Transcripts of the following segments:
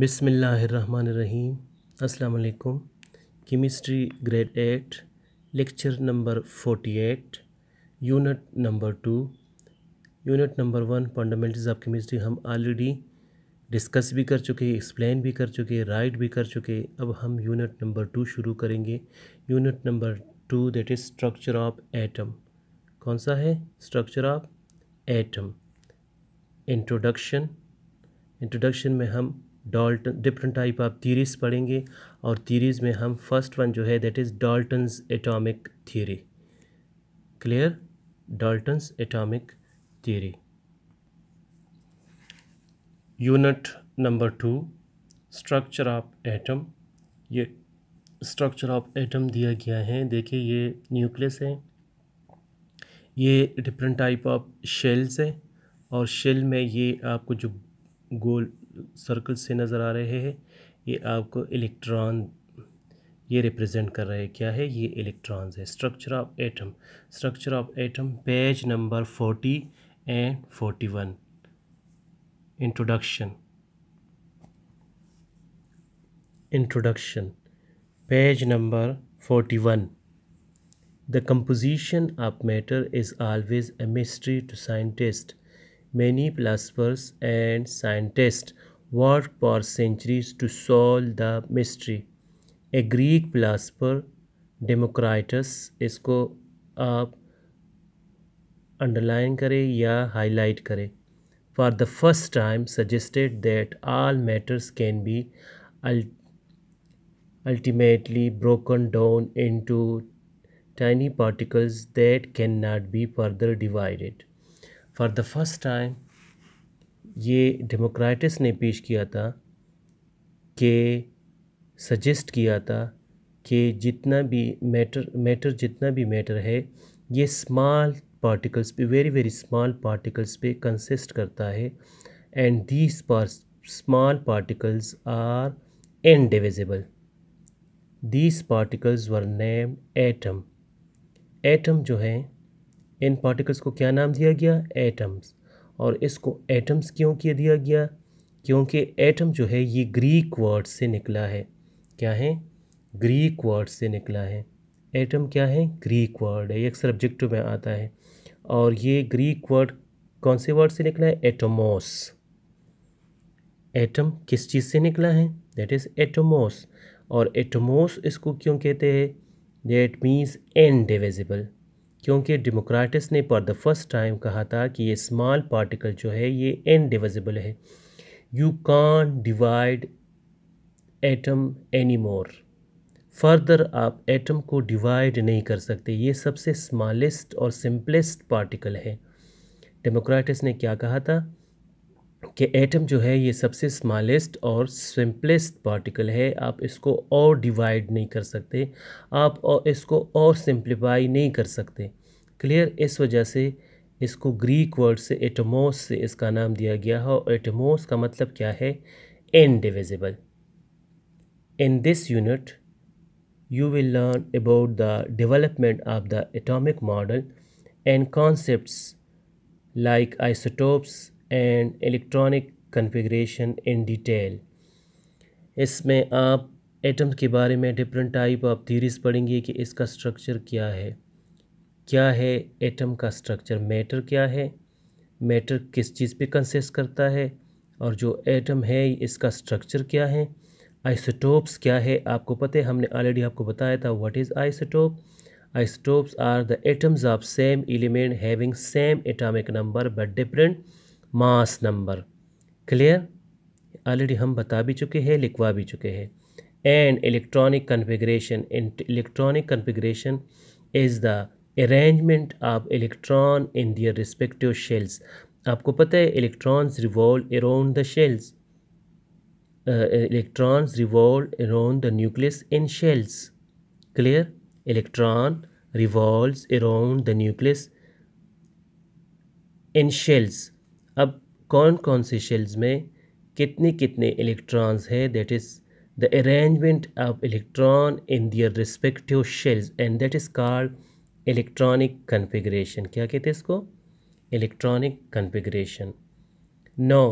बिसमीम अलकुम chemistry grade eight lecture number forty eight unit number two unit number one fundamentals of chemistry हम already discuss भी कर चुके एक्सप्लेन भी कर चुके राइट भी कर चुके अब हम यूनिट नंबर टू शुरू करेंगे unit number two that is structure of atom कौन सा है structure of atom introduction introduction में हम Dalton different type of theories पढ़ेंगे और थीरीज में हम फर्स्ट वन जो है that is Dalton's atomic theory clear Dalton's atomic theory unit number two structure of atom ये स्ट्रक्चर ऑफ एटम दिया गया है देखिए ये न्यूक्लियस है ये डिफरेंट टाइप ऑफ शेल्स है और शेल में ये आपको जो गोल सर्कल से नज़र आ रहे हैं ये आपको इलेक्ट्रॉन ये रिप्रेजेंट कर रहे हैं क्या है ये इलेक्ट्रॉन्स है structure of atom structure of atom page number forty and forty one introduction introduction page number forty one the composition of matter is always a mystery to scientist many philosophers and scientist worked for centuries to solve the mystery. A Greek philosopher, Democritus, इसको आप underline करें या highlight करें for the first time suggested that all matters can be ultimately broken down into tiny particles that cannot be further divided. For the first time, ये डेमोक्राटिस ने पेश किया था कि सजेस्ट किया था कि जितना भी मैटर मैटर जितना भी मैटर है ये स्मॉल पार्टिकल्स पे वेरी वेरी स्मॉल पार्टिकल्स पे कंसिस्ट करता है एंड दीज पार small particles are indivisible these particles were name atom atom जो हैं इन पार्टिकल्स को क्या नाम दिया गया एटम्स और इसको एटम्स क्यों किया दिया गया क्योंकि एटम जो है ये ग्रीक वर्ड से निकला है क्या है ग्रीक वर्ड से निकला है एटम क्या है ग्रीक वर्ड है ये अक्सर ऑब्जेक्टिव में आता है और ये ग्रीक वर्ड कौन से वर्ड से निकला है एटमोस एटम किस चीज़ से निकला है दैट इज़ एटमोस और एटोमोस इसको क्यों कहते हैं दैट मीन्स इनडिविजिबल क्योंकि डेमोक्रेटिस ने फॉर द फर्स्ट टाइम कहा था कि ये स्मॉल पार्टिकल जो है ये इनडिविजिबल है you can divide atom any more further आप एटम को डिवाइड नहीं कर सकते ये सबसे स्मॉलेस्ट और सिंपलेस्ट पार्टिकल है डेमोक्रेटस ने क्या कहा था कि एटम जो है ये सबसे स्मॉलेस्ट और सिंपलेस्ट पार्टिकल है आप इसको और डिवाइड नहीं कर सकते आप और इसको और सिंप्लीफाई नहीं कर सकते क्लियर इस वजह से इसको ग्रीक वर्ड से एटमोस से इसका नाम दिया गया है और एटमोस का मतलब क्या है indivisible in this unit you will learn about the development of the atomic model and concept like isotopes and electronic configuration in detail इसमें आप एटम के बारे में डिफरेंट टाइप ऑफ थीरीज पढ़ेंगे कि इसका स्ट्रक्चर क्या है क्या है एटम का स्ट्रक्चर मैटर क्या है मैटर किस चीज़ पे कंसिस्ट करता है और जो एटम है इसका स्ट्रक्चर क्या है आइसोटोप्स क्या है आपको पता है हमने ऑलरेडी आपको बताया था what is isotope isotopes are the atoms of same element having same atomic number but different mass number clear already हम बता भी चुके हैं लिखवा भी चुके हैं and electronic configuration electronic configuration is the arrangement of electron in their respective shells आपको पता है electrons revolve around the shells electrons revolve around the nucleus in shells clear electron revolve around the nucleus in shells अब कौन कौन से shells में कितने कितने इलेक्ट्रॉन्स है that is the arrangement of electron in their respective shells and that is called electronic configuration क्या कहते हैं इसको electronic configuration now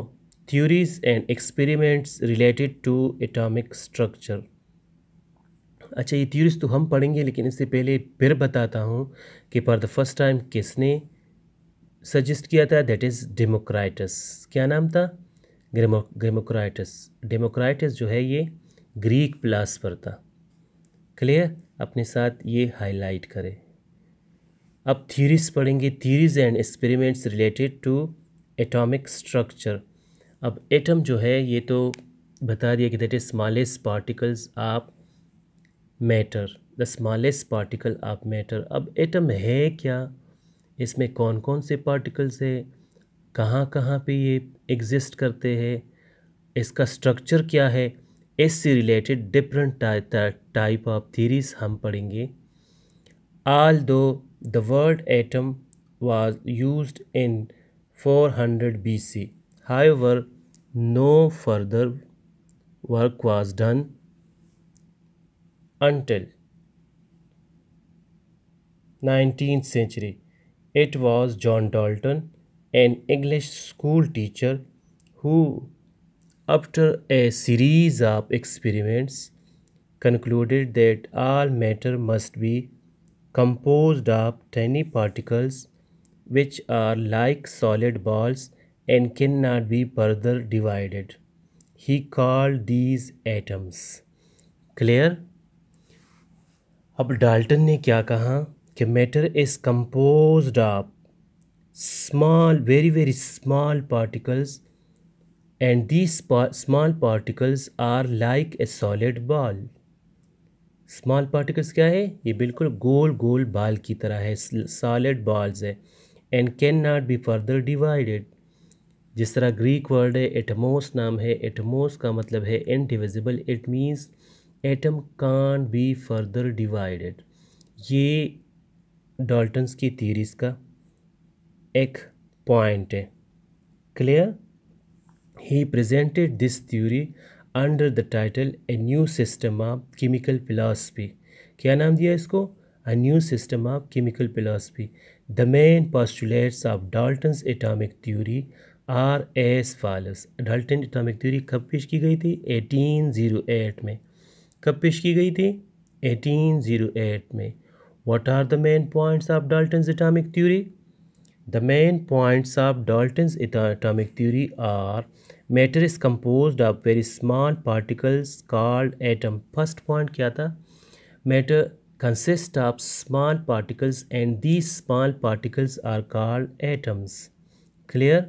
theories and experiments related to atomic structure अच्छा ये थ्योरीज तो हम पढ़ेंगे लेकिन इससे पहले फिर बताता हूँ कि फॉर द फर्स्ट टाइम किसने सजेस्ट किया था दैट इज़ डेमोक्राइटस क्या नाम था डेमोक्राइटस डेमोक्राइटस जो है ये ग्रीक प्लास पर था क्लियर अपने साथ ये हाईलाइट करें अब थीरीज पढ़ेंगे theories and experiments related to atomic structure अब एटम जो है ये तो बता दिया कि that is smallest particles of matter the smallest particle of matter अब एटम है क्या इसमें कौन कौन से पार्टिकल्स है कहाँ कहाँ पे ये एग्जिस्ट करते हैं इसका स्ट्रक्चर क्या है इससे related different type of theories हम पढ़ेंगे although the word atom was used in 400 हाई However, no further work was done until 19th century It was John Dalton, an English school teacher, who, after a series of experiments, concluded that all matter must be composed of tiny particles which are like solid balls and cannot be further divided. He called these atoms. clear अब Dalton ने क्या कहा कि matter is compose of small very very small particles and the small particles are like a solid ball small particles क्या है ये बिल्कुल गोल गोल बाल की तरह है सॉलिड बॉल्स है and can not be further divided जिस तरह ग्रीक वर्ड है एटमोस नाम है एटमोस का मतलब है इन indivisible it means atom can be further divided ये डॉल्टन्स की थीरीज का एक पॉइंट है clear he presented this theory under the title a new system of chemical philosophy क्या नाम दिया इसको a new system of chemical philosophy the main postulates of Dalton atomic theory are as follows Dalton atomic theory कब पेश की गई थी eighteen zero eight में कब पेश की गई थी एटीन जीरो एट में What are the main points of Dalton's atomic theory? The main points of Dalton's atomic theory are matter is composed of very small particles called atom. First point क्या था? Matter consists of small particles and these small particles are called atoms. Clear?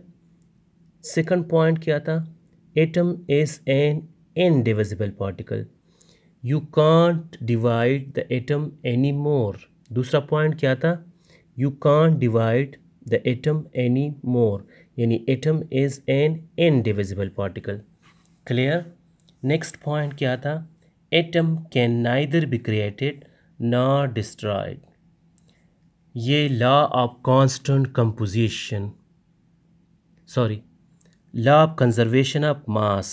Second point क्या था? Atom is an indivisible particle. You can't divide the atom any more दूसरा point क्या था you can't divide the atom any more यानी atom is an indivisible particle clear next point क्या था atom can neither be created not destroyed ये law of constant composition sorry law of conservation of mass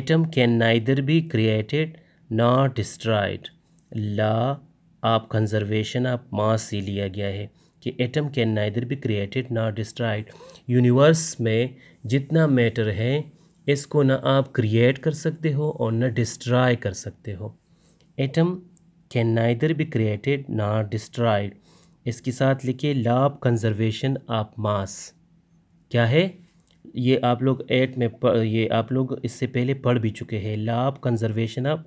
atom can neither be created not destroyed law of conservation of mass से लिया गया है कि atom can neither be created not destroyed universe में जितना matter है इसको ना आप क्रिएट कर सकते हो और ना डिस्ट्रॉय कर सकते हो atom can neither be created ना डिस्ट्राइड इसके साथ लिखिए लाभ कंजर्वेशन ऑफ मास क्या है ये आप लोग एट में ये आप लोग इससे पहले पढ़ भी चुके हैं law of conservation of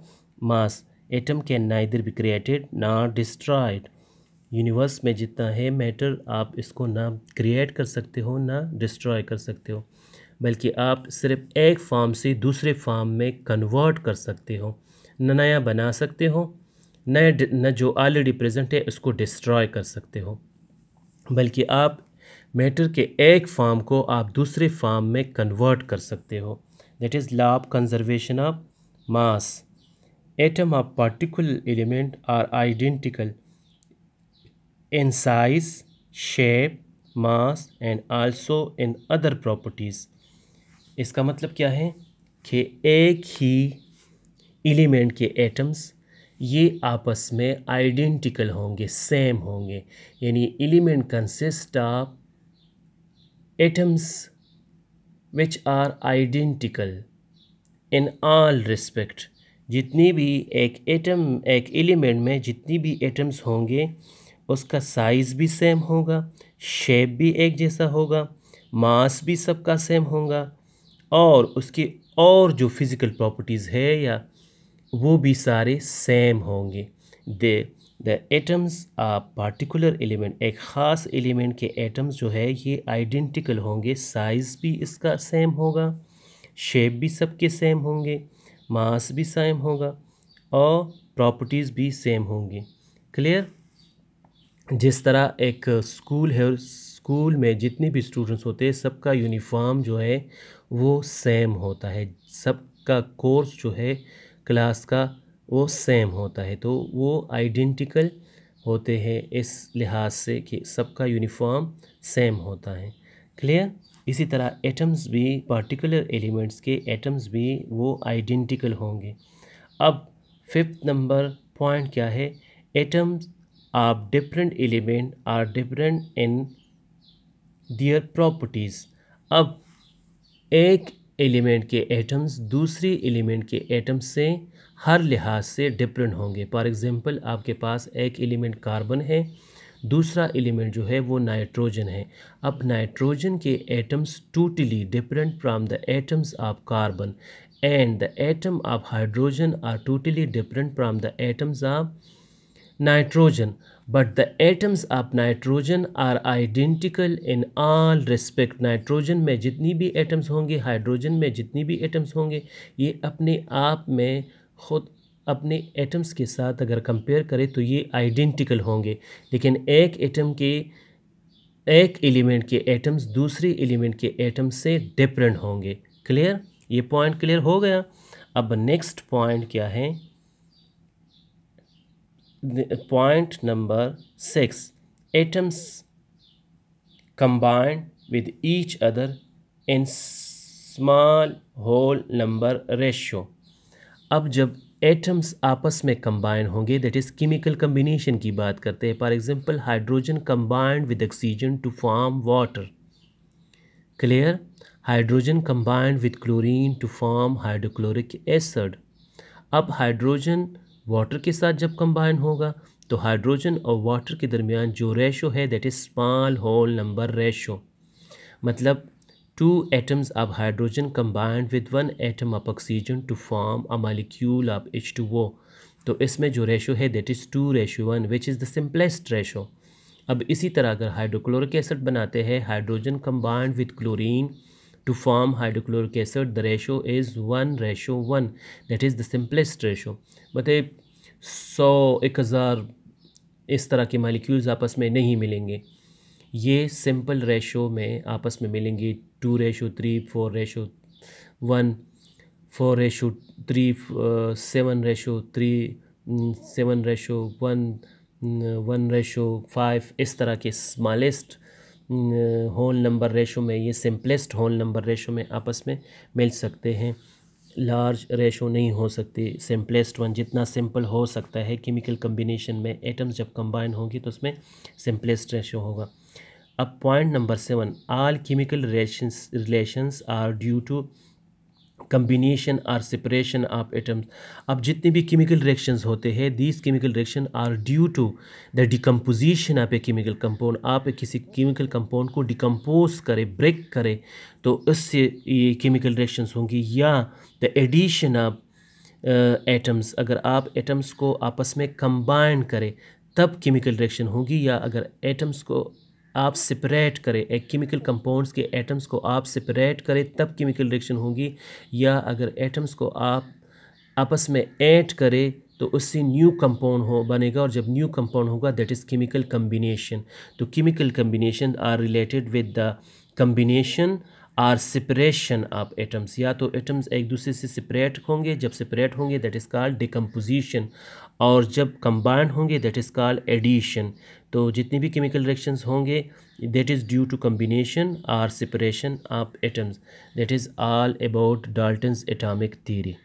mass atom can neither be created ना डिस्ट्रॉयड यूनिवर्स में जितना है मैटर आप इसको ना क्रिएट कर सकते हो ना डिस्ट्रॉय कर सकते हो बल्कि आप सिर्फ एक फार्म से दूसरे फार्म में कन्वर्ट कर सकते हो न नया बना सकते हो नए न जो ऑलरेडी प्रेजेंट है उसको डिस्ट्रॉय कर सकते हो बल्कि आप मैटर के एक फार्म को आप दूसरे फार्म में कन्वर्ट कर सकते हो that is law of conservation of mass atom of particular element are identical in size, shape, mass and also in other properties. इसका मतलब क्या है कि एक ही एलिमेंट के एटम्स ये आपस में आइडेंटिकल होंगे सेम होंगे यानी element consist of atoms which are identical in all respect जितनी भी एक एटम एक एलिमेंट में जितनी भी एटम्स होंगे उसका साइज़ भी सेम होगा शेप भी एक जैसा होगा मास भी सबका सेम होगा और उसकी और जो फिज़िकल प्रॉपर्टीज़ है या वो भी सारे सेम होंगे दे द एटम्स आ पार्टिकुलर एलिमेंट एक ख़ास एलिमेंट के एटम्स जो है ये आइडेंटिकल होंगे साइज़ भी इसका सेम होगा शेप भी सबके सेम होंगे मास भी सेम होगा और प्रॉपर्टीज़ भी सेम होंगी क्लियर जिस तरह एक स्कूल है और स्कूल में जितने भी स्टूडेंट्स होते हैं सबका यूनिफॉर्म जो है वो सेम होता है सबका कोर्स जो है क्लास का वो सेम होता है तो वो आइडेंटिकल होते हैं इस लिहाज से कि सबका यूनिफॉर्म सेम होता है क्लियर इसी तरह एटम्स भी पार्टिकुलर एलिमेंट्स के एटम्स भी वो आइडेंटिकल होंगे अब फिफ्थ नंबर पॉइंट क्या है atoms are different element are different in their properties अब एक एलिमेंट के एटम्स दूसरी एलिमेंट के एटम्स से हर लिहाज से डिफरेंट होंगे फॉर एग्ज़ाम्पल आपके पास एक एलिमेंट कार्बन है दूसरा एलिमेंट जो है वो नाइट्रोजन है अब नाइट्रोजन के atoms totally different from the atoms of carbon and the atom of hydrogen are totally different from the atoms of nitrogen but the atoms of nitrogen are identical in all respect nitrogen में जितनी भी atoms होंगे hydrogen में जितनी भी atoms होंगे ये अपने आप में खुद अपने एटम्स के साथ अगर कंपेयर करें तो ये आइडेंटिकल होंगे लेकिन एक एटम के एक एलिमेंट के एटम्स दूसरे एलिमेंट के एटम से डिफरेंट होंगे क्लियर ये पॉइंट क्लियर हो गया अब नेक्स्ट पॉइंट क्या है point number six atoms combined with each other in small whole number ratio अब जब एटम्स आपस में कंबाइन होंगे दैट इज़ केमिकल कम्बिनेशन की बात करते हैं for example hydrogen combined with oxygen to form water clear hydrogen combined with chlorine to form hydrochloric acid अब हाइड्रोजन वाटर के साथ जब कंबाइन होगा तो हाइड्रोजन और वाटर के दरमियान जो रेशो है that is small whole number ratio मतलब Two atoms of hydrogen combined with one atom of oxygen to form a molecule of H2O. तो इसमें जो रेशो है that is two ratio one which is the simplest ratio अब इसी तरह अगर hydrochloric acid बनाते हैं hydrogen combined with chlorine to form hydrochloric acid the ratio is one ratio one that is the simplest ratio मतलब सौ एक हज़ार इस तरह के मालिक्यूल्स आपस में नहीं मिलेंगे ये सिंपल रेशो में आपस में मिलेंगी two ratio three four ratio one four ratio three seven ratio three seven ratio one one ratio five इस तरह के स्मॉलेस्ट होल नंबर रेशो में ये सिंपलेस्ट होल नंबर रेशो में आपस में मिल सकते हैं लार्ज रेशो नहीं हो सकती सिंपलेस्ट वन जितना सिंपल हो सकता है केमिकल कम्बिनेशन में एटम्स जब कंबाइन होंगे तो उसमें सिंपलेस्ट रेशो होगा अब point number seven all chemical relations are due to combination or separation of atoms अब जितने भी केमिकल रिएक्शंस होते हैं these chemical reaction are due to the decomposition of a chemical compound आप किसी केमिकल कंपाउंड को डिकम्पोज करें break करें तो उससे ये केमिकल रिएक्शंस होंगी या द एडिशन ऑफ एटम्स अगर आप एटम्स को आपस में कंबाइन करें तब केमिकल रिएक्शन होगी या अगर एटम्स को आप सेपरेट करें एक केमिकल कंपाउंड्स के एटम्स को आप सेपरेट करें तब केमिकल रिएक्शन होगी या अगर एटम्स को आप आपस में ऐड करें तो उससे न्यू कंपाउंड हो बनेगा और जब न्यू कंपाउंड होगा दैट इज़ केमिकल कम्बिनेशन तो chemical combination are related with the combination or separation of atoms या तो एटम्स एक दूसरे से सेपरेट होंगे जब सेपरेट होंगे दैट इज़ कॉल्ड डिकम्पोजिशन और जब कंबाइंड होंगे दैट इज़ कॉल्ड एडिशन तो जितने भी केमिकल रिएक्शंस होंगे that is due to combination or separation of atoms that is all about Dalton's atomic theory